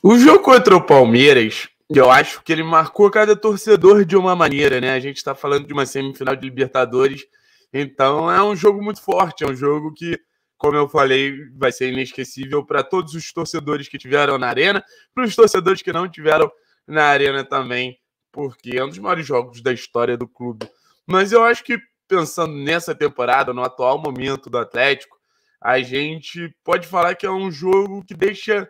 O jogo contra o Palmeiras, eu acho que ele marcou cada torcedor de uma maneira, né? A gente está falando de uma semifinal de Libertadores, então é um jogo muito forte, é um jogo que, como eu falei, vai ser inesquecível para todos os torcedores que tiveram na arena, para os torcedores que não tiveram na arena também, porque é um dos maiores jogos da história do clube. Mas eu acho que pensando nessa temporada, no atual momento do Atlético, a gente pode falar que é um jogo que deixa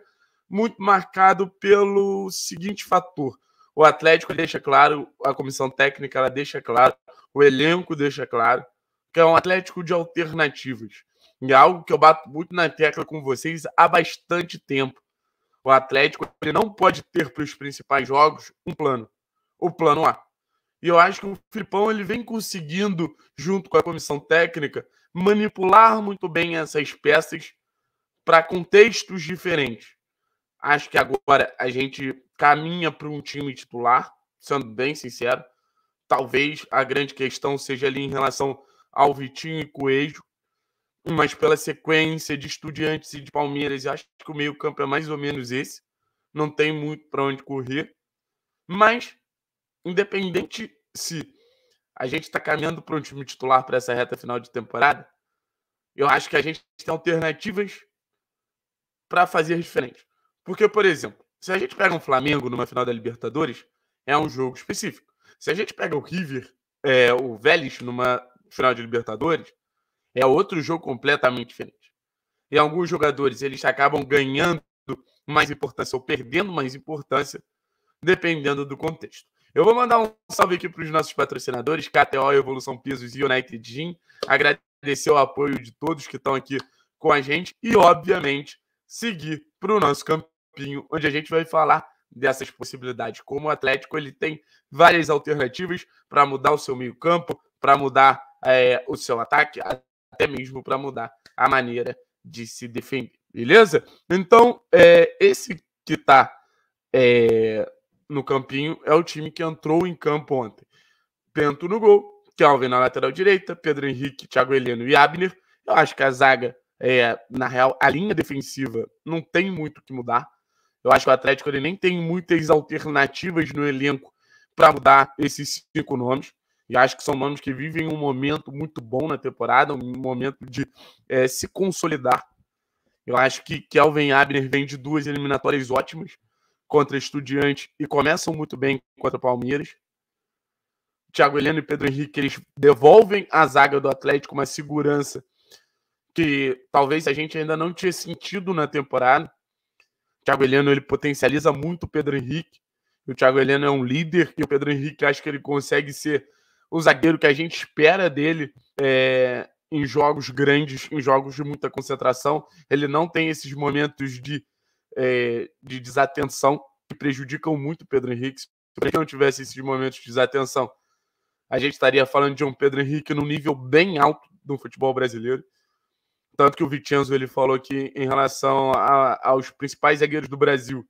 muito marcado pelo seguinte fator. O Atlético deixa claro, a comissão técnica ela deixa claro, o elenco deixa claro, que é um Atlético de alternativas. E é algo que eu bato muito na tecla com vocês há bastante tempo. O Atlético ele não pode ter para os principais jogos um plano. O plano A. E eu acho que o Filipão ele vem conseguindo, junto com a comissão técnica, manipular muito bem essas peças para contextos diferentes. Acho que agora a gente caminha para um time titular, sendo bem sincero. Talvez a grande questão seja ali em relação ao Vitinho e Coelho, mas pela sequência de Estudiantes e de Palmeiras, acho que o meio-campo é mais ou menos esse. Não tem muito para onde correr. Mas, independente se a gente está caminhando para um time titular para essa reta final de temporada, eu acho que a gente tem alternativas para fazer diferente. Porque, por exemplo, se a gente pega um Flamengo numa final da Libertadores, é um jogo específico. Se a gente pega o River, é, o Vélez numa final de Libertadores, é outro jogo completamente diferente. E alguns jogadores, eles acabam ganhando mais importância ou perdendo mais importância, dependendo do contexto. Eu vou mandar um salve aqui para os nossos patrocinadores, KTO, Evolução Pisos e United Gym. Agradecer o apoio de todos que estão aqui com a gente e, obviamente, seguir para o nosso campeonato onde a gente vai falar dessas possibilidades. Como o Atlético ele tem várias alternativas para mudar o seu meio-campo, para mudar é, o seu ataque, até mesmo para mudar a maneira de se defender. Beleza? Então, é, esse que está é, no campinho é o time que entrou em campo ontem. Bento no gol, Kelvin na lateral direita, Pedro Henrique, Thiago Heleno e Abner. Eu acho que a zaga, é, na real, a linha defensiva não tem muito o que mudar. Eu acho que o Atlético ele nem tem muitas alternativas no elenco para mudar esses cinco nomes. E acho que são nomes que vivem um momento muito bom na temporada, um momento de é, se consolidar. Eu acho que Kelvin Abner vem de duas eliminatórias ótimas contra Estudiantes e começam muito bem contra Palmeiras. Thiago Heleno e Pedro Henrique eles devolvem a zaga do Atlético uma segurança que talvez a gente ainda não tinha sentido na temporada. Thiago Heleno ele potencializa muito o Pedro Henrique. O Thiago Heleno é um líder e o Pedro Henrique acho que ele consegue ser o zagueiro que a gente espera dele é, em jogos grandes, em jogos de muita concentração. Ele não tem esses momentos de, é, de desatenção que prejudicam muito o Pedro Henrique. Se ele não tivesse esses momentos de desatenção, a gente estaria falando de um Pedro Henrique no nível bem alto do futebol brasileiro. Tanto que o Vicenzo ele falou que em relação a, aos principais zagueiros do Brasil,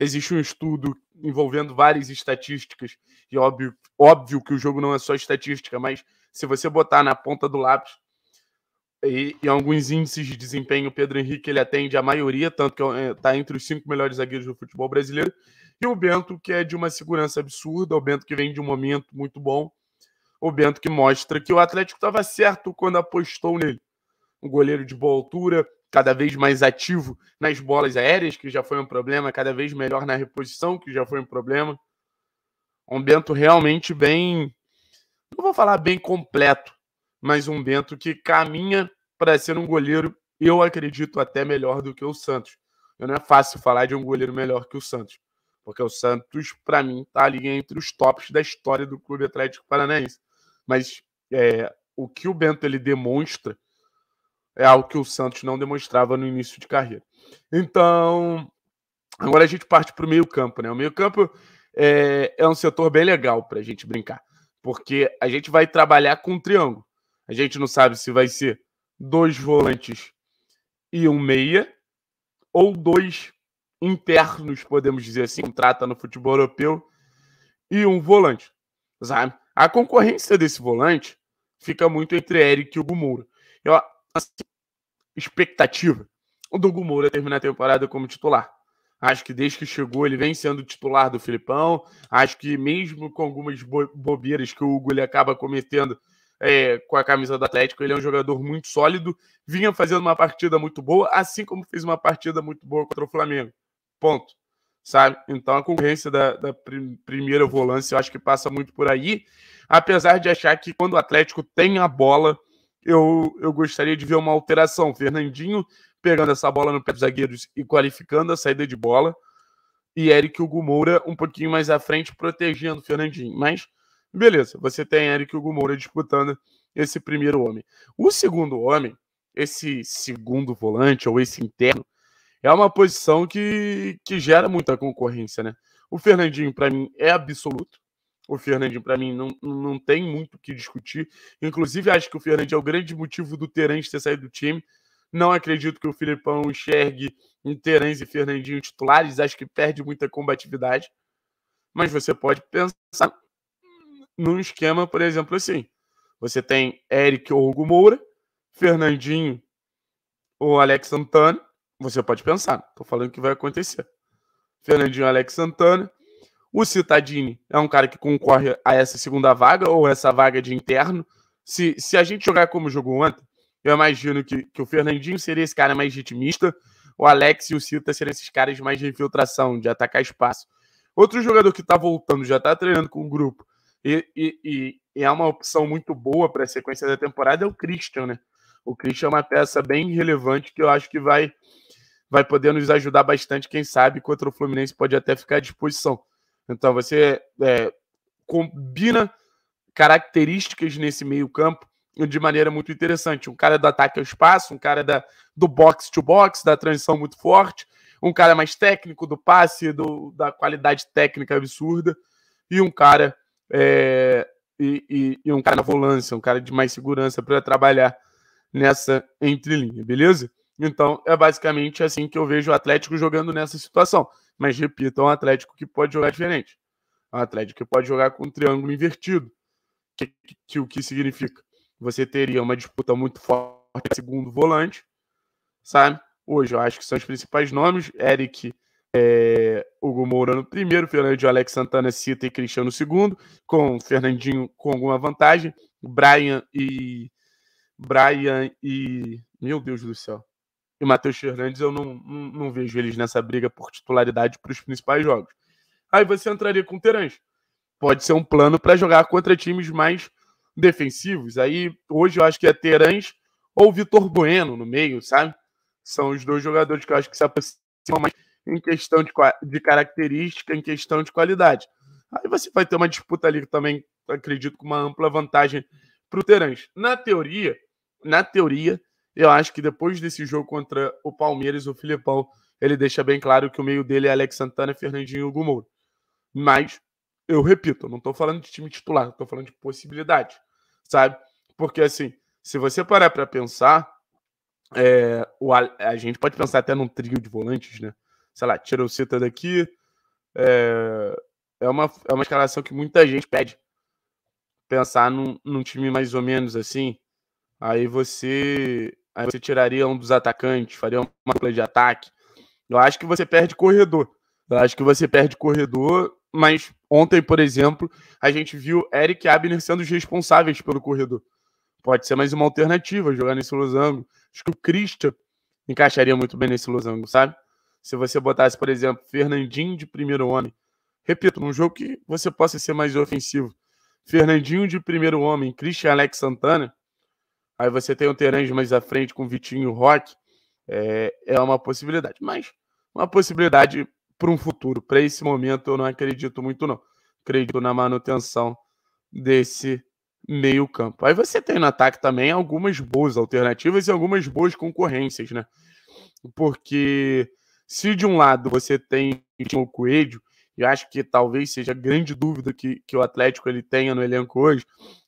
existe um estudo envolvendo várias estatísticas, e óbvio, óbvio que o jogo não é só estatística, mas se você botar na ponta do lápis e, e alguns índices de desempenho, o Pedro Henrique ele atende a maioria, tanto que está é, é, entre os cinco melhores zagueiros do futebol brasileiro, e o Bento, que é de uma segurança absurda, o Bento que vem de um momento muito bom, o Bento que mostra que o Atlético estava certo quando apostou nele um goleiro de boa altura, cada vez mais ativo nas bolas aéreas, que já foi um problema, cada vez melhor na reposição, que já foi um problema. Um Bento realmente bem, não vou falar bem completo, mas um Bento que caminha para ser um goleiro, eu acredito, até melhor do que o Santos. Eu não é fácil falar de um goleiro melhor que o Santos, porque o Santos, para mim, está ali entre os tops da história do Clube Atlético Paranaense. Mas é, o que o Bento ele demonstra é algo que o Santos não demonstrava no início de carreira. Então, agora a gente parte para o meio-campo, né? O meio-campo é, é um setor bem legal para a gente brincar, porque a gente vai trabalhar com um triângulo. A gente não sabe se vai ser dois volantes e um meia, ou dois internos, podemos dizer assim, trata no futebol europeu, e um volante. Sabe? A concorrência desse volante fica muito entre Eric e Hugo Moura. Eu expectativa do Moura terminar a temporada como titular. Acho que desde que chegou, ele vem sendo titular do Filipão. Acho que mesmo com algumas bobeiras que o Hugo ele acaba cometendo é, com a camisa do Atlético, ele é um jogador muito sólido. Vinha fazendo uma partida muito boa, assim como fez uma partida muito boa contra o Flamengo. Ponto. Sabe? Então a concorrência da, da prim primeira volância eu acho que passa muito por aí. Apesar de achar que quando o Atlético tem a bola, eu, eu gostaria de ver uma alteração. Fernandinho pegando essa bola no pé dos zagueiros e qualificando a saída de bola. E Eric Hugo Moura um pouquinho mais à frente, protegendo o Fernandinho. Mas, beleza, você tem Eric Hugo Moura disputando esse primeiro homem. O segundo homem, esse segundo volante ou esse interno, é uma posição que, que gera muita concorrência, né? O Fernandinho, para mim, é absoluto. O Fernandinho, para mim, não, não tem muito o que discutir. Inclusive, acho que o Fernandinho é o grande motivo do Terence ter saído do time. Não acredito que o Filipão enxergue em Terence e Fernandinho titulares. Acho que perde muita combatividade. Mas você pode pensar num esquema, por exemplo, assim. Você tem Eric ou Hugo Moura, Fernandinho ou Alex Santana. Você pode pensar. Estou falando que vai acontecer. Fernandinho Alex Santana, o Citadini é um cara que concorre a essa segunda vaga ou essa vaga de interno. Se, se a gente jogar como jogou ontem, eu imagino que, que o Fernandinho seria esse cara mais ritmista, o Alex e o Cita seriam esses caras mais de infiltração, de atacar espaço. Outro jogador que está voltando, já está treinando com o grupo e, e, e é uma opção muito boa para a sequência da temporada é o Christian, né? O Christian é uma peça bem relevante que eu acho que vai, vai poder nos ajudar bastante, quem sabe, contra o Fluminense pode até ficar à disposição. Então você é, combina características nesse meio-campo de maneira muito interessante. Um cara do ataque ao espaço, um cara da, do box to box, da transição muito forte, um cara mais técnico do passe, do, da qualidade técnica absurda, e um cara é, e, e, e, um cara na volância, um cara de mais segurança para trabalhar nessa entrelinha, beleza? Então é basicamente assim que eu vejo o Atlético jogando nessa situação. Mas, repito, é um Atlético que pode jogar diferente. É um Atlético que pode jogar com um triângulo invertido. que, que o que significa? Você teria uma disputa muito forte segundo volante, sabe? Hoje eu acho que são os principais nomes. Eric, é, Hugo Moura no primeiro, Fernandinho, Alex Santana, Cita e Cristiano no segundo, com Fernandinho com alguma vantagem. Brian e Brian e. Meu Deus do céu e Matheus Fernandes, eu não, não, não, vejo eles nessa briga por titularidade para os principais jogos. Aí você entraria com o Terãs. Pode ser um plano para jogar contra times mais defensivos. Aí hoje eu acho que é Terãs ou Vitor Bueno no meio, sabe? São os dois jogadores que eu acho que se aproximam mais em questão de, de característica, em questão de qualidade. Aí você vai ter uma disputa ali também, acredito, com uma ampla vantagem para o Terãs. Na teoria, na teoria, eu acho que depois desse jogo contra o Palmeiras, o Filipão, ele deixa bem claro que o meio dele é Alex Santana, Fernandinho e Hugo Moura. Mas, eu repito, eu não estou falando de time titular, estou falando de possibilidade, sabe? Porque, assim, se você parar para pensar, é, o, a, a, gente pode pensar até num trio de volantes, né? Sei lá, tira o Cita daqui. É, é, uma, é uma escalação que muita gente pede. Pensar num, num time mais ou menos assim. Aí você Aí você tiraria um dos atacantes, faria uma dupla de ataque. Eu acho que você perde corredor. Eu acho que você perde corredor, mas ontem, por exemplo, a gente viu Eric Abner sendo os responsáveis pelo corredor. Pode ser mais uma alternativa jogar nesse losango. Acho que o Christian encaixaria muito bem nesse losango, sabe? Se você botasse, por exemplo, Fernandinho de primeiro homem. Repito, num jogo que você possa ser mais ofensivo. Fernandinho de primeiro homem, Christian Alex Santana, Aí você tem o Terence mais à frente com o Vitinho e o Rock. É, é uma possibilidade. Mas uma possibilidade para um futuro. Para esse momento, eu não acredito muito, não. Acredito na manutenção desse meio campo. Aí você tem no ataque também algumas boas alternativas e algumas boas concorrências, né? Porque se de um lado você tem o Coelho, e acho que talvez seja a grande dúvida que, que o Atlético ele tenha no elenco hoje,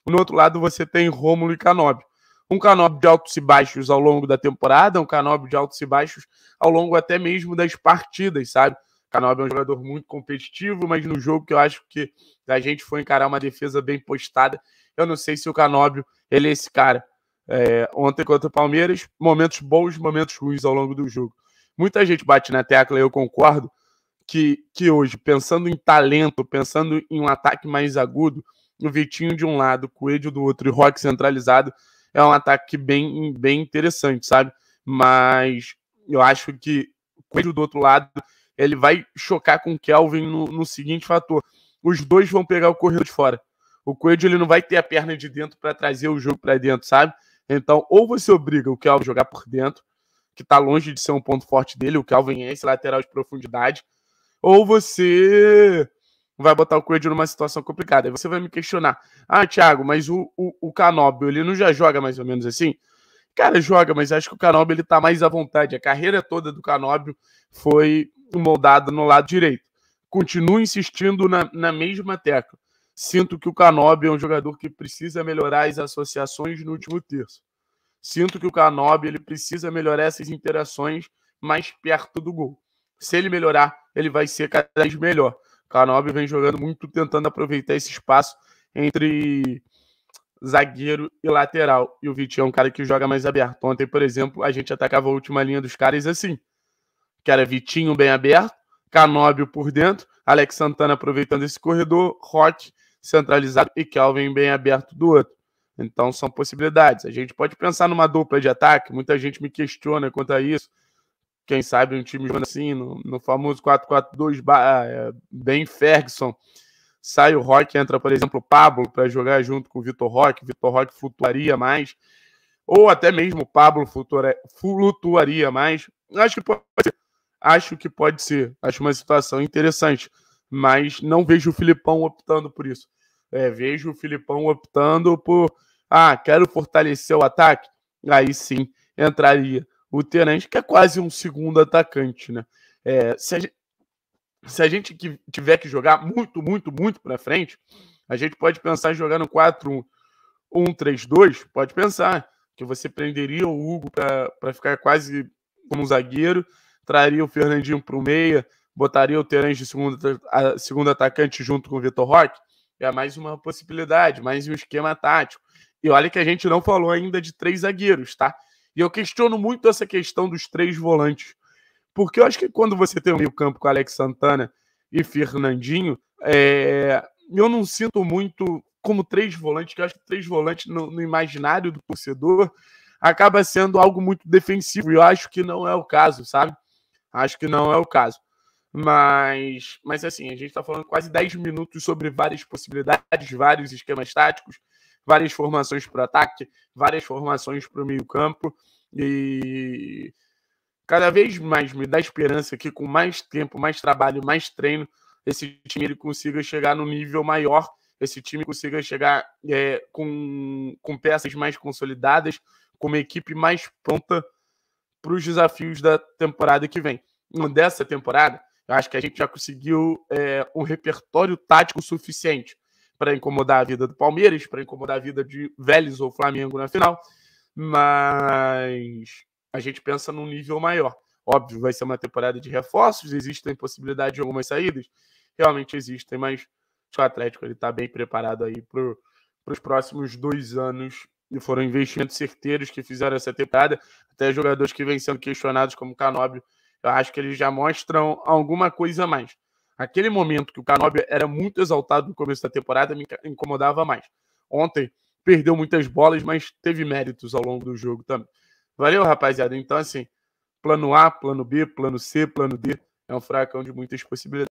no outro lado você tem Rômulo e Canobi um Canobi de altos e baixos ao longo da temporada, um Canobi de altos e baixos ao longo até mesmo das partidas, sabe? O é um jogador muito competitivo, mas no jogo que eu acho que a gente foi encarar uma defesa bem postada, eu não sei se o Canóbio ele é esse cara. É, ontem contra o Palmeiras, momentos bons, momentos ruins ao longo do jogo. Muita gente bate na tecla, e eu concordo, que, que hoje, pensando em talento, pensando em um ataque mais agudo, o Vitinho de um lado, o Coelho do outro e o Rock centralizado, é um ataque bem, bem interessante, sabe? Mas eu acho que o Coelho do outro lado, ele vai chocar com o Kelvin no, no seguinte fator. Os dois vão pegar o corredor de fora. O Coelho ele não vai ter a perna de dentro para trazer o jogo para dentro, sabe? Então, ou você obriga o Kelvin a jogar por dentro, que está longe de ser um ponto forte dele, o Kelvin é esse lateral de profundidade, ou você vai botar o Coelho numa situação complicada. Aí você vai me questionar, ah, Thiago, mas o, o, o Canóbio, ele não já joga mais ou menos assim? Cara, joga, mas acho que o Canóbio ele tá mais à vontade. A carreira toda do Canóbio foi moldada no lado direito. Continuo insistindo na, na mesma tecla. Sinto que o Canóbio é um jogador que precisa melhorar as associações no último terço. Sinto que o Canóbio ele precisa melhorar essas interações mais perto do gol. Se ele melhorar, ele vai ser cada vez melhor. Canobi vem jogando muito, tentando aproveitar esse espaço entre zagueiro e lateral. E o Vitinho é um cara que joga mais aberto. Ontem, por exemplo, a gente atacava a última linha dos caras assim, que era Vitinho bem aberto, Canóbio por dentro, Alex Santana aproveitando esse corredor, Rock centralizado e Kelvin bem aberto do outro. Então são possibilidades. A gente pode pensar numa dupla de ataque, muita gente me questiona quanto a isso quem sabe um time jogando assim, no, no famoso 4-4-2, ah, é, bem Ferguson, sai o Rock, entra, por exemplo, o Pablo para jogar junto com o Vitor Roque, Vitor Roque flutuaria mais, ou até mesmo o Pablo flutuaria, flutuaria mais. Acho que pode ser. Acho que pode ser. Acho uma situação interessante, mas não vejo o Filipão optando por isso. É, vejo o Filipão optando por. Ah, quero fortalecer o ataque? Aí sim entraria o Terence, que é quase um segundo atacante, né? É, se, a gente, se a gente tiver que jogar muito, muito, muito para frente, a gente pode pensar em jogar no 4-1-3-2, pode pensar que você prenderia o Hugo para ficar quase como um zagueiro, traria o Fernandinho para o meia, botaria o Terence de segundo, a, segundo atacante junto com o Vitor Roque, é mais uma possibilidade, mais um esquema tático. E olha que a gente não falou ainda de três zagueiros, tá? E eu questiono muito essa questão dos três volantes. Porque eu acho que quando você tem o meio-campo com Alex Santana e Fernandinho, é... eu não sinto muito como três volantes, que eu acho que três volantes no, no imaginário do torcedor acaba sendo algo muito defensivo. E eu acho que não é o caso, sabe? Acho que não é o caso. Mas, mas assim, a gente está falando quase 10 minutos sobre várias possibilidades, vários esquemas táticos, várias formações para o ataque, várias formações para o meio-campo. E cada vez mais me dá esperança que com mais tempo, mais trabalho, mais treino, esse time ele consiga chegar no nível maior, esse time consiga chegar é, com, com peças mais consolidadas, com uma equipe mais pronta para os desafios da temporada que vem. Dessa temporada, eu acho que a gente já conseguiu é, um repertório tático suficiente para incomodar a vida do Palmeiras, para incomodar a vida de Vélez ou Flamengo na final, mas a gente pensa num nível maior. Óbvio, vai ser uma temporada de reforços, existem possibilidade de algumas saídas, realmente existem, mas o Atlético ele está bem preparado aí para os próximos dois anos e foram investimentos certeiros que fizeram essa temporada, até jogadores que vêm sendo questionados como Canobbio, eu acho que eles já mostram alguma coisa a mais. Aquele momento que o Canóbio era muito exaltado no começo da temporada me incomodava mais. Ontem perdeu muitas bolas, mas teve méritos ao longo do jogo também. Valeu, rapaziada. Então, assim, plano A, plano B, plano C, plano D. É um fracão de muitas possibilidades.